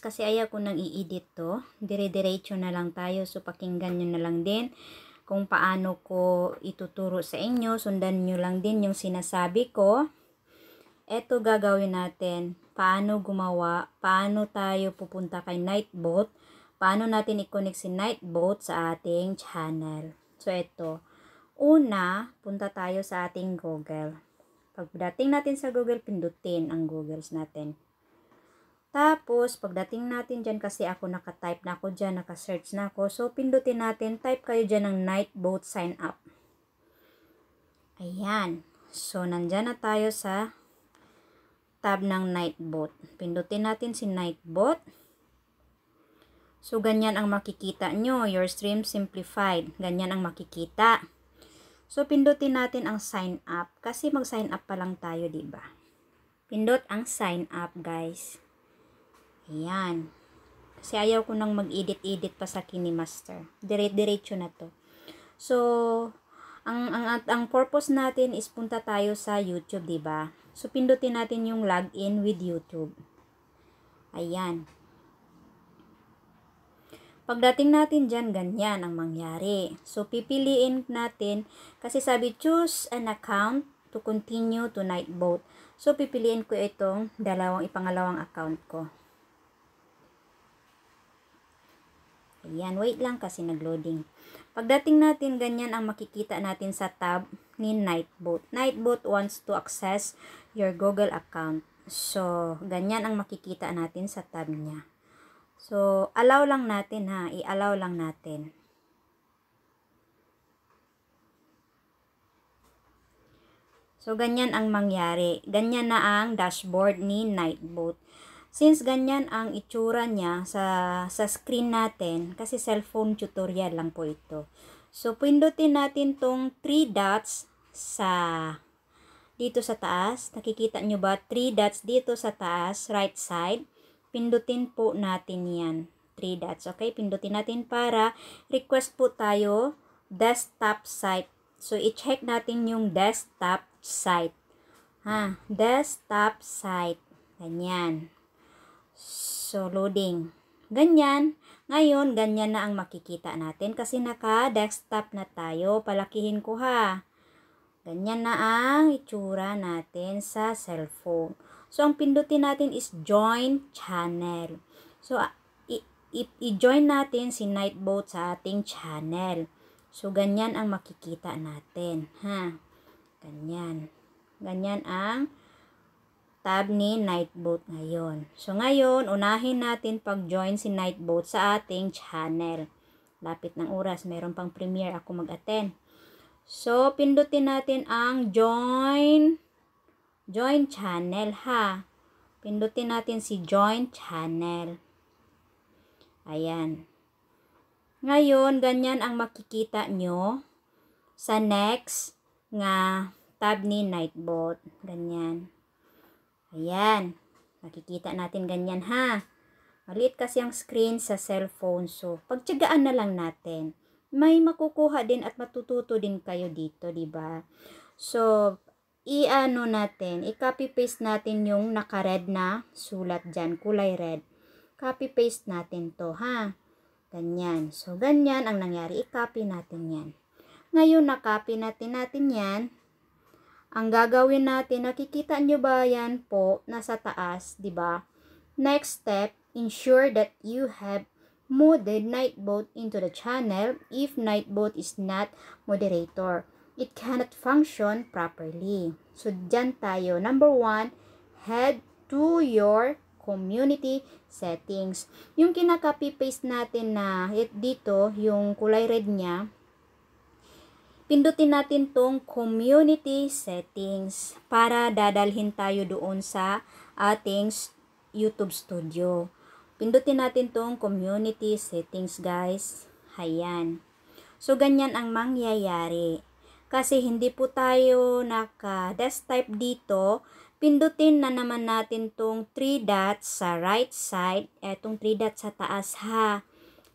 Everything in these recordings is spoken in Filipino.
Kasi ayaw ko nang i-edit to. Dire-diretso na lang tayo. So, pakinggan nyo na lang din kung paano ko ituturo sa inyo. Sundan nyo lang din yung sinasabi ko. Ito gagawin natin. Paano gumawa, paano tayo pupunta kay Nightbot, paano natin i-connect si Nightbot sa ating channel. So, ito. Una, punta tayo sa ating Google. Pagdating natin sa Google, pindutin ang Googles natin. Tapos, pagdating natin dyan, kasi ako naka-type na ako dyan, naka-search na ako. So, pindutin natin, type kayo dyan ng night boat sign up. Ayan. So, nandyan na tayo sa tab ng night boat. Pindutin natin si night boat. So, ganyan ang makikita nyo. Your stream simplified. Ganyan ang makikita. So, pindutin natin ang sign up. Kasi mag-sign up pa lang tayo, ba diba? Pindot ang sign up, guys. Ayan. Kasi ayaw ko nang mag-edit-edit pa sa Kinemaster. Dire-diretso na to. So, ang, ang, ang purpose natin is punta tayo sa YouTube, di ba? So, pindutin natin yung login with YouTube. Ayan. Pagdating natin dyan, ganyan ang mangyari. So, pipiliin natin, kasi sabi choose an account to continue to night boat. So, pipiliin ko itong dalawang ipangalawang account ko. Ayan, wait lang kasi nagloading. Pagdating natin, ganyan ang makikita natin sa tab ni Nightbot. Nightbot wants to access your Google account. So, ganyan ang makikita natin sa tab niya. So, allow lang natin ha. I-allow lang natin. So, ganyan ang mangyari. Ganyan na ang dashboard ni Nightbot. Since ganyan ang itsura niya sa, sa screen natin, kasi cellphone tutorial lang po ito. So, pindutin natin tong 3 dots sa dito sa taas. Nakikita nyo ba? 3 dots dito sa taas, right side. Pindutin po natin yan. 3 dots. Okay? Pindutin natin para request po tayo desktop site. So, i-check natin yung desktop site. Ha? Desktop site. Ganyan. So, loading. Ganyan. Ngayon, ganyan na ang makikita natin kasi naka-desktop na tayo. Palakihin ko ha. Ganyan na ang itsura natin sa cellphone. So, ang pindutin natin is join channel. So, i-join natin si Nightboat sa ating channel. So, ganyan ang makikita natin. Ha? Ganyan. Ganyan ang tab ni Nightboat ngayon. So, ngayon, unahin natin pag-join si Nightboat sa ating channel. Lapit ng oras, meron pang premiere ako mag-attend. So, pindutin natin ang join, join channel ha. Pindutin natin si join channel. Ayan. Ngayon, ganyan ang makikita nyo sa next nga tab ni Nightbot. Ganyan. Ayan. Makikita natin ganyan ha. Maliit kasi ang screen sa cellphone. So, pagtsagaan na lang natin. May makukuha din at matututo din kayo dito, di ba? So, i-ano natin, i-copy paste natin yung naka-red na sulat dyan, kulay red. Copy paste natin to, ha? Ganyan. So, ganyan ang nangyari. I-copy natin yan. Ngayon, na-copy natin natin yan. Ang gagawin natin, nakikita nyo ba yan po, nasa taas, di ba? Next step, ensure that you have modded Nightbot into the channel if Nightbot is not moderator. It cannot function properly. So, dyan tayo. Number one, head to your community settings. Yung kinaka paste natin na eh, dito, yung kulay red niya, pindutin natin tong community settings para dadalhin tayo doon sa ating YouTube Studio. Pindutin natin tong community settings guys. Hayan. So, ganyan ang mangyayari. Kasi hindi po tayo naka-desktop dito. Pindutin na naman natin tong 3 dots sa right side. Etong 3 dots sa taas ha.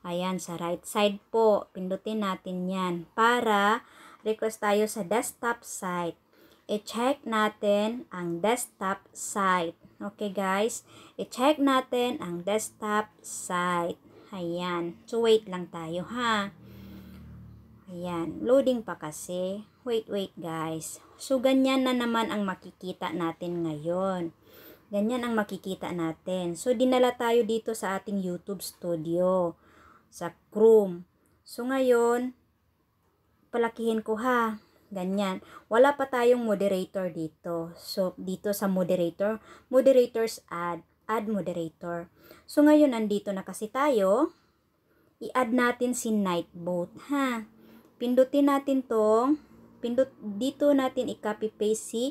Ayan, sa right side po. Pindutin natin yan para request tayo sa desktop site. I-check natin ang desktop site. Okay guys, i-check natin ang desktop site. Ayan. So, wait lang tayo ha. Ayan. Loading pa kasi. Wait, wait guys. So, ganyan na naman ang makikita natin ngayon. Ganyan ang makikita natin. So, dinala tayo dito sa ating YouTube studio. Sa Chrome. So, ngayon, palakihin ko ha. Ganyan. Wala pa tayong moderator dito. So, dito sa moderator, moderators add, add moderator. So, ngayon nandito na kasi tayo. I-add natin si Nightboat, ha? Pindutin natin tong, pindut, dito natin i-copy paste si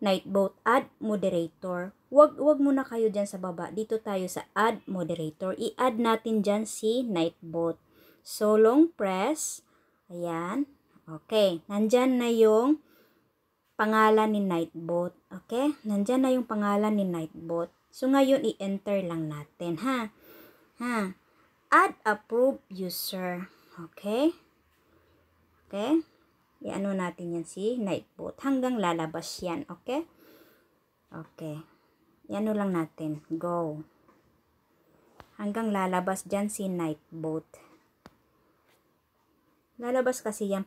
Nightboat, add moderator. Wag, wag muna kayo dyan sa baba. Dito tayo sa add moderator. I-add natin dyan si Nightboat. So, long press Ayan. Okay. Nandyan na yung pangalan ni Nightbot. Okay? Nandyan na yung pangalan ni Nightbot. So, ngayon, i-enter lang natin. Ha? Ha? Add approve user. Okay? Okay? I-ano natin yan si Nightbot. Hanggang lalabas yan. Okay? Okay. I-ano lang natin. Go. Hanggang lalabas dyan si Nightbot. Lalabas kasi yung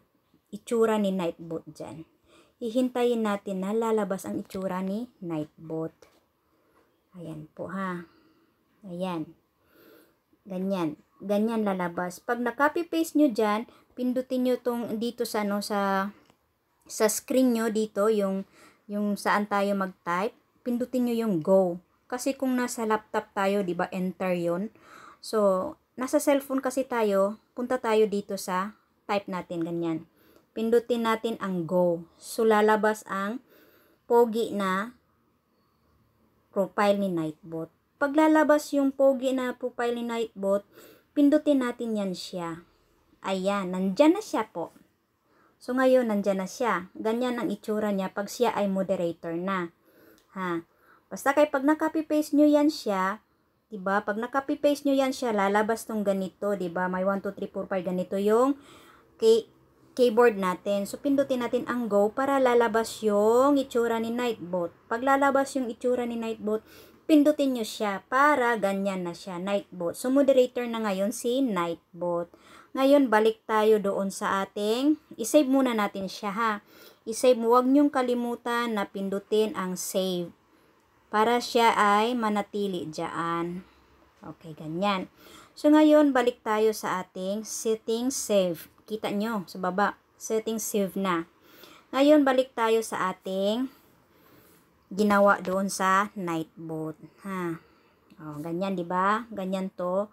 itsura ni Nightbot dyan. Ihintayin natin na lalabas ang itsura ni Nightbot. Ayan po ha. Ayan. Ganyan. Ganyan lalabas. Pag na-copy paste nyo dyan, pindutin nyo tong dito sa, ano, sa, sa screen nyo dito, yung, yung saan tayo mag-type, pindutin nyo yung go. Kasi kung nasa laptop tayo, di ba enter yon So, nasa cellphone kasi tayo, punta tayo dito sa type natin ganyan. Pindutin natin ang go. So lalabas ang pogi na profile ni Nightbot. Paglalabas yung pogi na profile ni Nightbot, pindutin natin yan siya. Ayan, nandyan na siya po. So ngayon, nandyan na siya. Ganyan ang itsura niya pag siya ay moderator na. Ha? Basta kay pag na paste nyo yan siya, 'di ba? Pag na-copy paste niyo 'yan siya, lalabas tong ganito, 'di ba? May 1 2 3 4 5 ganito 'yung key keyboard natin. So, pindutin natin ang go para lalabas yung itsura ni Nightbot. Pag lalabas yung itsura ni Nightbot, pindutin nyo siya para ganyan na siya, Nightbot. So, moderator na ngayon si Nightbot. Ngayon, balik tayo doon sa ating, isave muna natin siya ha. Isave mo, huwag nyong kalimutan na pindutin ang save. Para siya ay manatili dyan. Okay, ganyan. So, ngayon, balik tayo sa ating setting save. Kita nyo sa baba. Setting save na. Ngayon, balik tayo sa ating ginawa doon sa night boat. Ha? O, oh, ganyan, di ba? Ganyan to.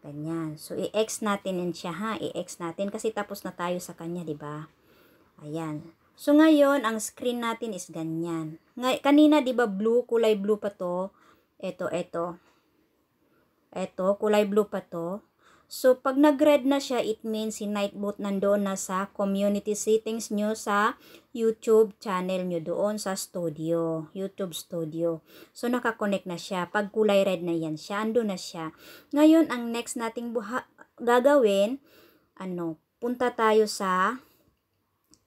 Ganyan. So, i-X natin yan siya, ha? I-X natin kasi tapos na tayo sa kanya, di ba? Ayan. So, ngayon, ang screen natin is ganyan. Ngay kanina, di ba, blue, kulay blue pa to. Ito, ito. Ito, kulay blue pa to. So, pag nag-red na siya, it means si Nightbot nandoon na sa community settings nyo sa YouTube channel nyo doon sa studio, YouTube studio. So, nakakonect na siya. Pag kulay red na yan siya, ando na siya. Ngayon, ang next nating buha gagawin, ano, punta tayo sa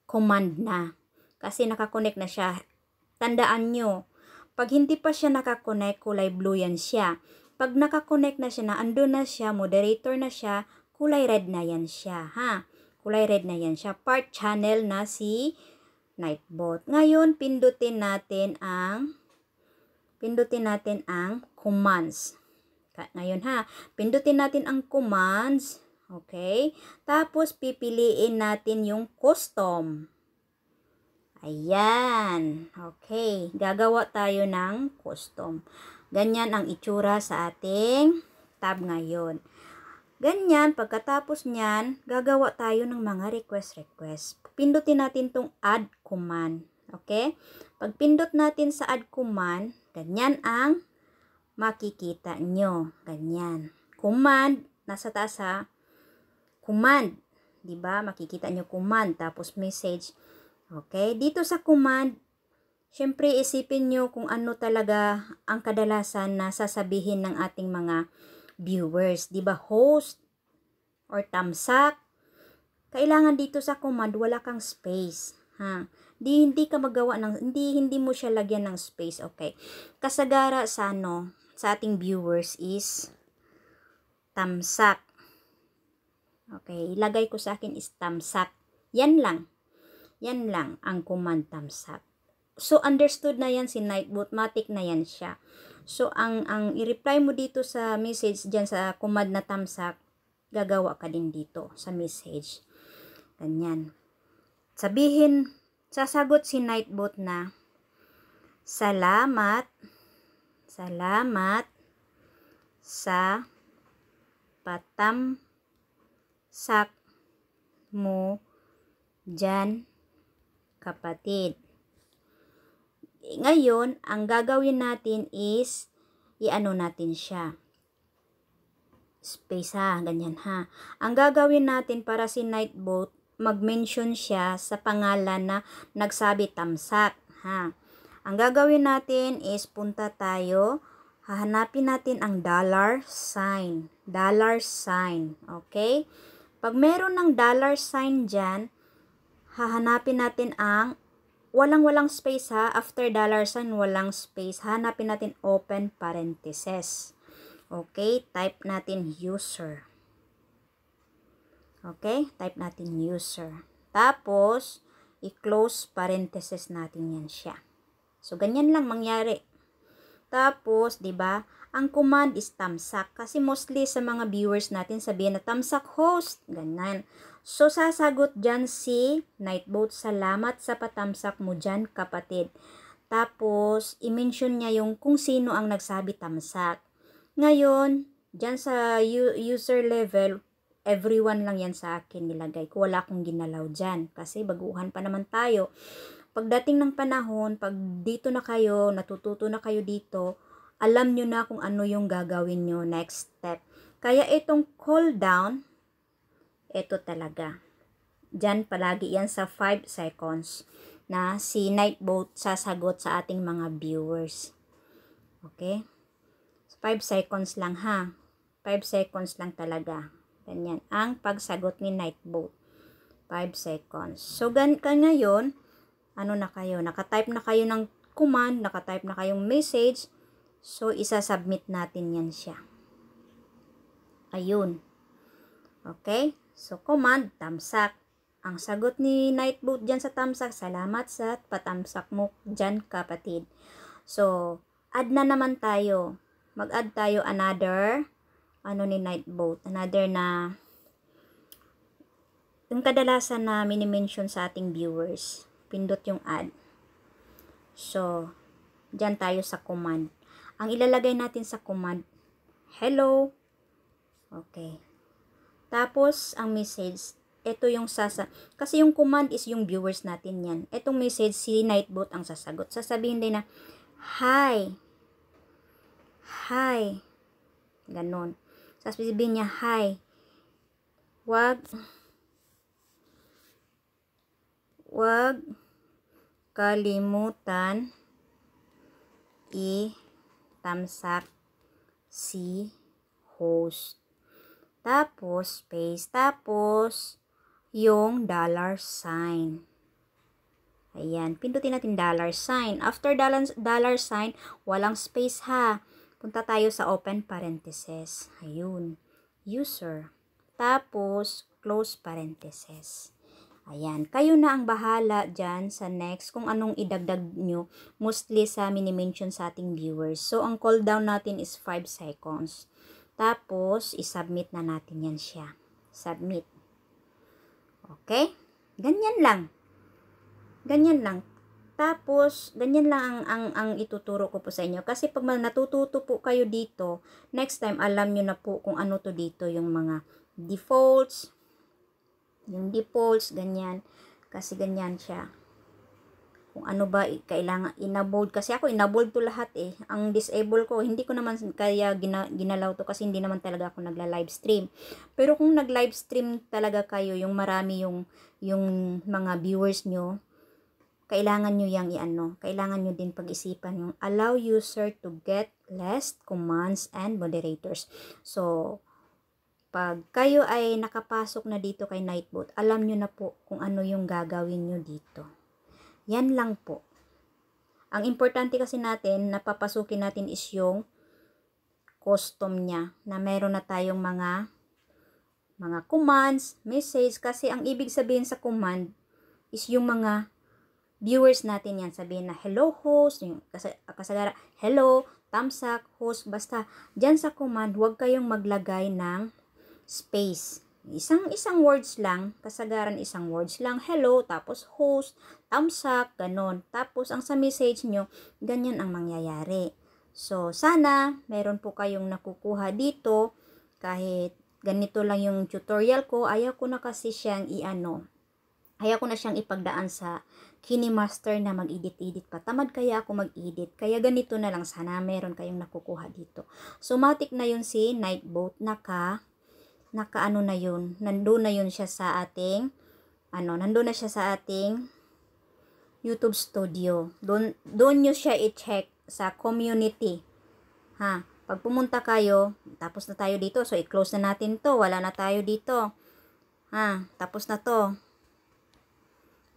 command na. Kasi nakakonect na siya. Tandaan nyo, pag hindi pa siya nakakonect, kulay blue yan siya. Pag nakakonect na siya na, andun na siya, moderator na siya, kulay red na yan siya, ha? Kulay red na yan siya. Part channel na si Nightbot. Ngayon, pindutin natin ang, pindutin natin ang commands. Ngayon ha, pindutin natin ang commands. Okay? Tapos, pipiliin natin yung custom. Ayan. Okay. Gagawa tayo ng custom. Ganyan ang itsura sa ating tab ngayon. Ganyan, pagkatapos niyan, gagawa tayo ng mga request-request. Pindutin natin tong add command. Okay? Pagpindot natin sa add command, ganyan ang makikita nyo. Ganyan. Command, nasa taas ha. Command. ba diba? Makikita nyo command. Tapos message. Okay? Dito sa command, Siyempre, isipin nyo kung ano talaga ang kadalasan na sasabihin ng ating mga viewers. Di ba host or tamsak? Kailangan dito sa command, wala kang space. Ha? Di, hindi ka magawa ng, hindi, hindi mo siya lagyan ng space. Okay. Kasagara sa ano, sa ating viewers is tamsak. Okay, ilagay ko sa akin is tamsak. Yan lang. Yan lang ang command tamsak. So, understood na yan si Nightbot. Matik na yan siya. So, ang, ang i-reply mo dito sa message, diyan sa kumad na tamsak, gagawa ka din dito sa message. Ganyan. Sabihin, sasagot si Nightbot na, Salamat, salamat sa patamsak mo jan kapatid. E, ngayon, ang gagawin natin is, i-ano natin siya. Space ha, ganyan ha. Ang gagawin natin para si Nightbot, mag-mention siya sa pangalan na nagsabi tamsak ha. Ang gagawin natin is punta tayo, hahanapin natin ang dollar sign. Dollar sign, okay? Pag meron ng dollar sign dyan, hahanapin natin ang Walang-walang space ha. After dollar sign, walang space. Hanapin natin open parenthesis. Okay, type natin user. Okay, type natin user. Tapos, i-close parenthesis natin yan siya. So, ganyan lang mangyari. Tapos, 'di ba? ang command is tamsak. Kasi mostly sa mga viewers natin sabihin na tamsak host. Ganyan. So, sasagot dyan si Nightboat. Salamat sa patamsak mo dyan, kapatid. Tapos, i-mention niya yung kung sino ang nagsabi tamsak. Ngayon, dyan sa user level, everyone lang yan sa akin nilagay ko. Wala akong ginalaw dyan kasi baguhan pa naman tayo. Pagdating ng panahon, pag dito na kayo, natututo na kayo dito, alam nyo na kung ano yung gagawin nyo next step. Kaya itong cool down, ito talaga. Diyan palagi yan sa 5 seconds na si Nightboat sasagot sa ating mga viewers. Okay? 5 so, seconds lang ha. 5 seconds lang talaga. Ganyan. Ang pagsagot ni Nightboat. 5 seconds. So, gan ka ngayon, ano na kayo? Nakatype na kayo ng command, nakatype na kayong message, So, isa-submit natin yan siya. Ayun. Okay? So, command, tamsak. Ang sagot ni Nightboot dyan sa tamsak, salamat sa patamsak mo dyan kapatid. So, add na naman tayo. Mag-add tayo another, ano ni Nightboot, another na, yung kadalasan na minimension sa ating viewers. Pindot yung add. So, dyan tayo sa command. Ang ilalagay natin sa command, hello. Okay. Tapos, ang message, ito yung sasa. Kasi yung command is yung viewers natin yan. etong message, si Nightbot ang sasagot. Sasabihin din na, hi. Hi. Ganon. Sasabihin niya, hi. Wag. Wag kalimutan i tamsak si host. Tapos, space. Tapos, yung dollar sign. Ayan. Pindutin natin dollar sign. After dollar sign, walang space ha. Punta tayo sa open parenthesis. Ayun. User. Tapos, close parenthesis. Ayan, kayo na ang bahala dyan sa next kung anong idagdag nyo mostly sa mini-mention sa ating viewers. So, ang call down natin is 5 seconds. Tapos, isubmit na natin yan siya. Submit. Okay? Ganyan lang. Ganyan lang. Tapos, ganyan lang ang, ang, ang ituturo ko po sa inyo. Kasi pag natututo po kayo dito, next time alam nyo na po kung ano to dito, yung mga defaults, yung defaults, ganyan. Kasi ganyan siya. Kung ano ba kailangan, inabold. Kasi ako inabold to lahat eh. Ang disable ko, hindi ko naman kaya gina, ginalaw to kasi hindi naman talaga ako nagla-live stream. Pero kung nag-live stream talaga kayo, yung marami yung, yung mga viewers nyo, kailangan nyo yung i-ano, kailangan nyo din pag-isipan yung allow user to get less commands and moderators. So, pag kayo ay nakapasok na dito kay Nightbot, alam nyo na po kung ano yung gagawin nyo dito. Yan lang po. Ang importante kasi natin, napapasukin natin is yung custom niya na meron na tayong mga mga commands, message, kasi ang ibig sabihin sa command is yung mga viewers natin yan. Sabihin na hello host, yung kasagara, hello, thumbs up, host, basta diyan sa command, huwag kayong maglagay ng space. Isang-isang words lang, kasagaran isang words lang, hello, tapos host, thumbs up, ganun. Tapos ang sa message nyo, ganyan ang mangyayari. So, sana meron po kayong nakukuha dito kahit ganito lang yung tutorial ko. Ayaw ko na kasi siyang i-ano, kaya ko na siyang ipagdaan sa kinemaster na mag-edit-edit pa. Tamad kaya ako mag-edit. Kaya ganito na lang sana meron kayong nakukuha dito. So, matik na yun si Nightboat na ka nakaano na yun. Nandoon na yun siya sa ating ano, nandoon na siya sa ating YouTube Studio. Doon doon niyo siya i-check sa community. Ha, pag pumunta kayo, tapos na tayo dito. So i-close na natin 'to. Wala na tayo dito. Ha, tapos na 'to.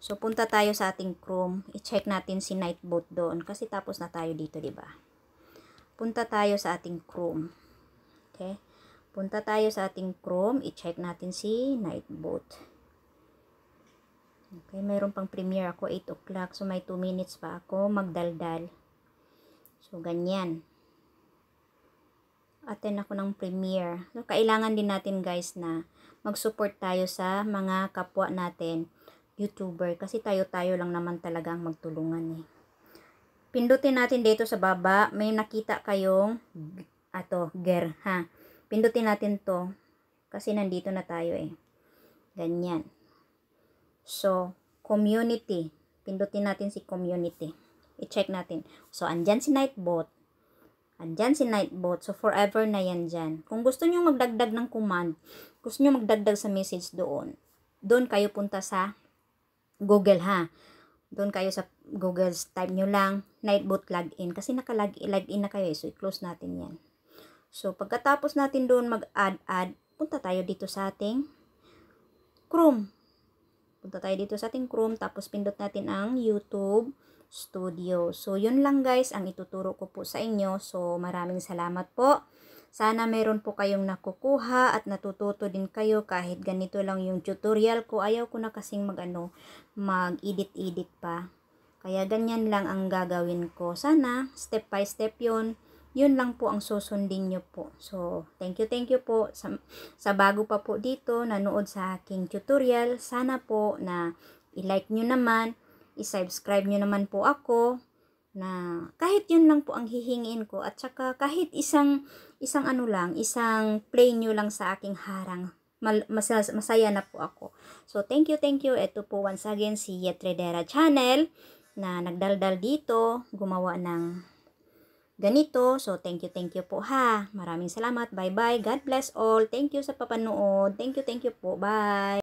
So punta tayo sa ating Chrome, i-check natin si Nightbot doon kasi tapos na tayo dito, 'di ba? Punta tayo sa ating Chrome. Okay? Punta tayo sa ating Chrome. I-check natin si Night Okay, mayroon pang premiere ako 8 o'clock. So, may 2 minutes pa ako magdaldal. So, ganyan. Attend ako ng premiere. So, kailangan din natin guys na mag-support tayo sa mga kapwa natin YouTuber. Kasi tayo-tayo lang naman talaga ang magtulungan eh. Pindutin natin dito sa baba. May nakita kayong ato, ger, ha? Pindutin natin to kasi nandito na tayo eh. Ganyan. So, community. Pindutin natin si community. I-check natin. So, andyan si Nightbot. Andyan si Nightbot. So, forever na yan dyan. Kung gusto nyo magdagdag ng command, gusto nyo magdagdag sa message doon, doon kayo punta sa Google ha. Doon kayo sa Google, type nyo lang, Nightbot login. Kasi naka-login na kayo eh. So, i-close natin yan. So, pagkatapos natin doon mag-add-add, punta tayo dito sa ating Chrome. Punta tayo dito sa ating Chrome, tapos pindot natin ang YouTube Studio. So, yun lang guys ang ituturo ko po sa inyo. So, maraming salamat po. Sana meron po kayong nakukuha at natututo din kayo kahit ganito lang yung tutorial ko. Ayaw ko na kasing mag-ano, mag-edit-edit pa. Kaya ganyan lang ang gagawin ko. Sana step by step yon yun lang po ang susundin nyo po. So, thank you, thank you po sa, sa bago pa po dito, nanood sa aking tutorial. Sana po na i-like nyo naman, i-subscribe nyo naman po ako, na kahit yun lang po ang hihingin ko at saka kahit isang isang ano lang, isang play nyo lang sa aking harang. Masaya, masaya na po ako. So, thank you, thank you. Ito po once again si Yetredera Channel na nagdaldal dito, gumawa ng ganito. So, thank you, thank you po ha. Maraming salamat. Bye-bye. God bless all. Thank you sa papanood. Thank you, thank you po. Bye.